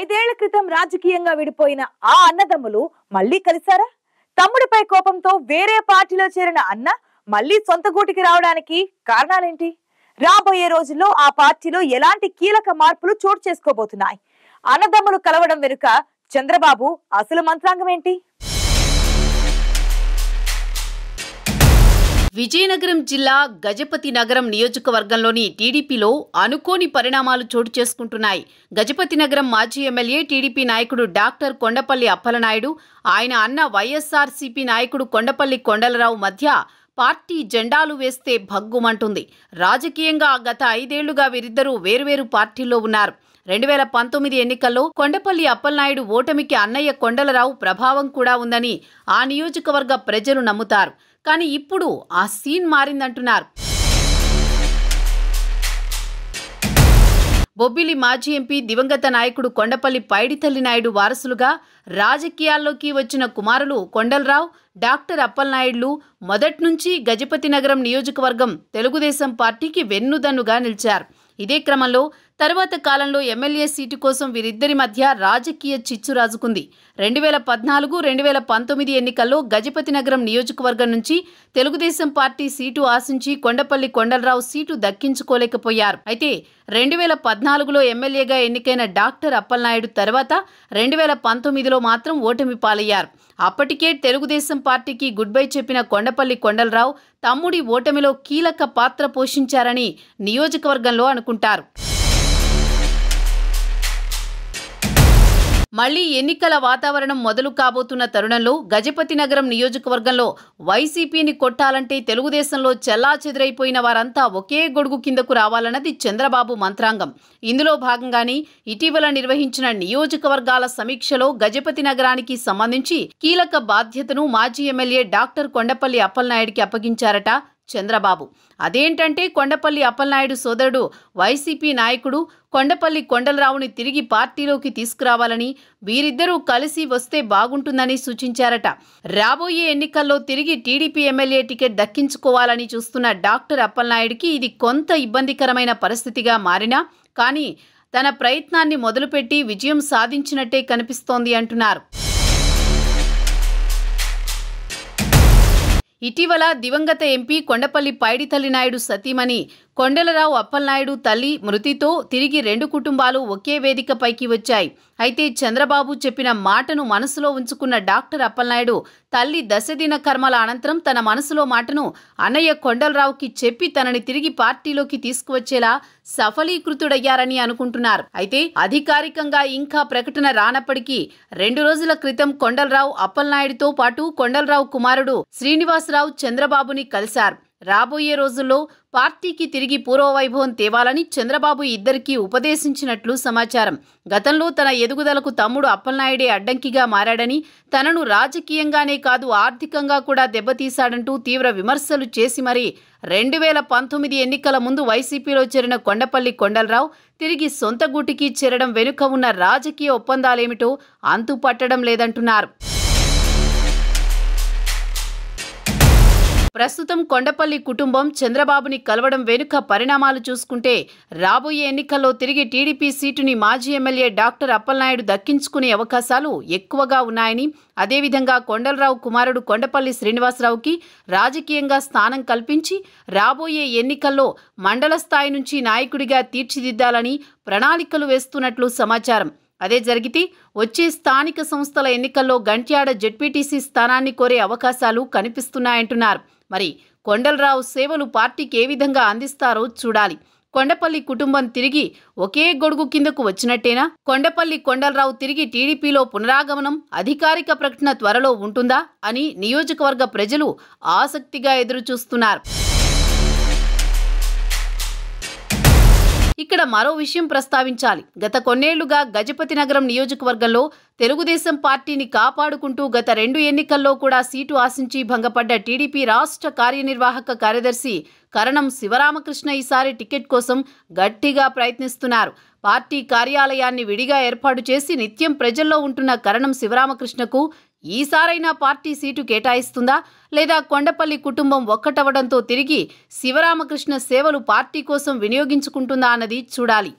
ఐదేళ్ల క్రితం రాజకీయంగా విడిపోయిన ఆ అన్నదమ్ములు మళ్లీ కలిశారా తమ్ముడిపై కోపంతో వేరే పార్టీలో చేరిన అన్న మళ్లీ సొంత గూటికి రావడానికి కారణాలేంటి రాబోయే రోజుల్లో ఆ పార్టీలో ఎలాంటి కీలక మార్పులు చోటు చేసుకోబోతున్నాయి అన్నదమ్ములు కలవడం వెనుక చంద్రబాబు అసలు మంత్రాంగం ఏంటి విజయనగరం జిల్లా గజపతి నగరం నియోజకవర్గంలోని టీడీపీలో అనుకోని పరిణామాలు చోటు చేసుకుంటున్నాయి గజపతి నగరం మాజీ ఎమ్మెల్యే టీడీపీ నాయకుడు డాక్టర్ కొండపల్లి అప్పలనాయుడు ఆయన అన్న వైఎస్ఆర్సీపీ నాయకుడు కొండపల్లి కొండలరావు మధ్య పార్టీ జెండాలు వేస్తే భగ్గుమంటుంది రాజకీయంగా గత ఐదేళ్లుగా వీరిద్దరూ వేర్వేరు పార్టీల్లో ఉన్నారు రెండు వేల పంతొమ్మిది ఎన్నికల్లో కొండపల్లి అప్పలనాయుడు ఓటమికి అన్నయ్య కొండలరావు ప్రభావం కూడా ఉందని ఆ నియోజకవర్గ ప్రజలు నమ్ముతారు కానీ ఇప్పుడు ఆ సీన్ మారిందంటున్నారు బొబ్బిలి మాజీ ఎంపీ దివంగత నాయకుడు కొండపల్లి పైడితల్లి నాయుడు వారసులుగా రాజకీయాల్లోకి వచ్చిన కుమారులు కొండలరావు డాక్టర్ అప్పలనాయుడులు మొదట్నుంచి గజపతి నగరం నియోజకవర్గం తెలుగుదేశం పార్టీకి వెన్నుదన్నుగా నిలిచారు ఇదే క్రమంలో తర్వాత కాలంలో ఎమ్మెల్యే సీటు కోసం వీరిద్దరి మధ్య రాజకీయ చిచ్చు రాజుకుంది రెండు వేల పద్నాలుగు రెండు వేల పంతొమ్మిది ఎన్నికల్లో గజపతి నగరం నియోజకవర్గం నుంచి తెలుగుదేశం పార్టీ సీటు ఆశించి కొండపల్లి కొండలరావు సీటు దక్కించుకోలేకపోయారు అయితే రెండు వేల పద్నాలుగులో ఎమ్మెల్యేగా ఎన్నికైన డాక్టర్ అప్పలనాయుడు తర్వాత రెండు వేల పంతొమ్మిదిలో మాత్రం ఓటమి పాలయ్యారు అప్పటికే తెలుగుదేశం పార్టీకి గుడ్ బై చెప్పిన కొండపల్లి కొండలరావు తమ్ముడి ఓటమిలో కీలక పాత్ర పోషించారని నియోజకవర్గంలో అనుకుంటారు మళ్లీ ఎన్నికల వాతావరణం మొదలు కాబోతున్న తరుణంలో గజపతి నగరం నియోజకవర్గంలో వైసీపీని కొట్టాలంటే తెలుగుదేశంలో చెదిరైపోయిన వారంతా ఒకే గొడుగు కిందకు రావాలన్నది చంద్రబాబు మంత్రాంగం ఇందులో భాగంగానే ఇటీవల నిర్వహించిన నియోజకవర్గాల సమీక్షలో గజపతి నగరానికి సంబంధించి కీలక బాధ్యతను మాజీ ఎమ్మెల్యే డాక్టర్ కొండపల్లి అప్పలనాయుడికి అప్పగించారట చంద్రబాబు అదేంటంటే కొండపల్లి అప్పలనాయుడు సోదరుడు వైసీపీ నాయకుడు కొండపల్లి కొండలరావుని తిరిగి పార్టీలోకి తీసుకురావాలని వీరిద్దరూ కలిసి వస్తే బాగుంటుందని సూచించారట రాబోయే ఎన్నికల్లో తిరిగి టీడీపీ ఎమ్మెల్యే టికెట్ దక్కించుకోవాలని చూస్తున్న డాక్టర్ అప్పలనాయుడికి ఇది కొంత ఇబ్బందికరమైన పరిస్థితిగా మారినా కానీ తన ప్రయత్నాన్ని మొదలుపెట్టి విజయం సాధించినట్టే కనిపిస్తోంది అంటున్నారు ఇటీవల దివంగత ఎంపీ కొండపల్లి పైడితల్లి నాయుడు సతీమణి కొండలరావు అప్పలనాయుడు తల్లి మృతితో తిరిగి రెండు కుటుంబాలు ఒకే వేదికపైకి వచ్చాయి అయితే చంద్రబాబు చెప్పిన మాటను మనసులో ఉంచుకున్న డాక్టర్ అప్పలనాయుడు తల్లి దశదిన కర్మల అనంతరం తన మనసులో మాటను అన్నయ్య కొండలరావుకి చెప్పి తనని తిరిగి పార్టీలోకి తీసుకువచ్చేలా సఫలీకృతుడయ్యారని అనుకుంటున్నారు అయితే అధికారికంగా ఇంకా ప్రకటన రానప్పటికీ రెండు రోజుల క్రితం కొండలరావు అప్పలనాయుడుతో పాటు కొండలరావు కుమారుడు శ్రీనివాసరావు చంద్రబాబుని కలిశారు రాబోయే రోజుల్లో పార్టీకి తిరిగి పూర్వవైభవం తేవాలని చంద్రబాబు ఇద్దరికీ ఉపదేశించినట్లు సమాచారం గతంలో తన ఎదుగుదలకు తమ్ముడు అప్పలనాయుడే అడ్డంకిగా మారాడని తనను రాజకీయంగానే కాదు ఆర్థికంగా కూడా దెబ్బతీశాడంటూ తీవ్ర విమర్శలు చేసి మరీ రెండు వేల పంతొమ్మిది ఎన్నికల ముందు వైసీపీలో చేరిన కొండపల్లి కొండలరావు తిరిగి సొంత గూటికి చేరడం వెనుక ఉన్న రాజకీయ ఒప్పందాలేమిటో పట్టడం లేదంటున్నారు ప్రస్తుతం కొండపల్లి కుటుంబం చంద్రబాబుని కలవడం వెనుక పరిణామాలు చూసుకుంటే రాబోయే ఎన్నికల్లో తిరిగి టీడీపీ సీటుని మాజీ ఎమ్మెల్యే డాక్టర్ అప్పలనాయుడు దక్కించుకునే అవకాశాలు ఎక్కువగా ఉన్నాయని అదేవిధంగా కొండలరావు కుమారుడు కొండపల్లి శ్రీనివాసరావుకి రాజకీయంగా స్థానం కల్పించి రాబోయే ఎన్నికల్లో మండల స్థాయి నుంచి నాయకుడిగా తీర్చిదిద్దాలని ప్రణాళికలు వేస్తున్నట్లు సమాచారం అదే జరిగితే వచ్చే స్థానిక సంస్థల ఎన్నికల్లో గంట్యాడ జెడ్పీటీసీ స్థానాన్ని కోరే అవకాశాలు కనిపిస్తున్నాయంటున్నారు మరి కొండలరావు సేవలు పార్టీకి ఏ విధంగా అందిస్తారో చూడాలి కొండపల్లి కుటుంబం తిరిగి ఒకే గొడుగు కిందకు వచ్చినట్టేనా కొండపల్లి కొండలరావు తిరిగి టీడీపీలో పునరాగమనం అధికారిక ప్రకటన త్వరలో ఉంటుందా అని నియోజకవర్గ ప్రజలు ఆసక్తిగా ఎదురుచూస్తున్నారు ఇక్కడ మరో విషయం ప్రస్తావించాలి గత కొన్నేళ్లుగా గజపతి నగరం నియోజకవర్గంలో తెలుగుదేశం పార్టీని కాపాడుకుంటూ గత రెండు ఎన్నికల్లో కూడా సీటు ఆశించి భంగపడ్డ టీడీపీ రాష్ట్ర కార్యనిర్వాహక కార్యదర్శి కరణం శివరామకృష్ణ ఈసారి టికెట్ కోసం గట్టిగా ప్రయత్నిస్తున్నారు పార్టీ కార్యాలయాన్ని విడిగా ఏర్పాటు చేసి నిత్యం ప్రజల్లో ఉంటున్న కరణం శివరామకృష్ణకు ఈసారైనా పార్టీ సీటు కేటాయిస్తుందా లేదా కొండపల్లి కుటుంబం ఒక్కటవడంతో తిరిగి శివరామకృష్ణ సేవలు పార్టీ కోసం వినియోగించుకుంటుందా అన్నది చూడాలి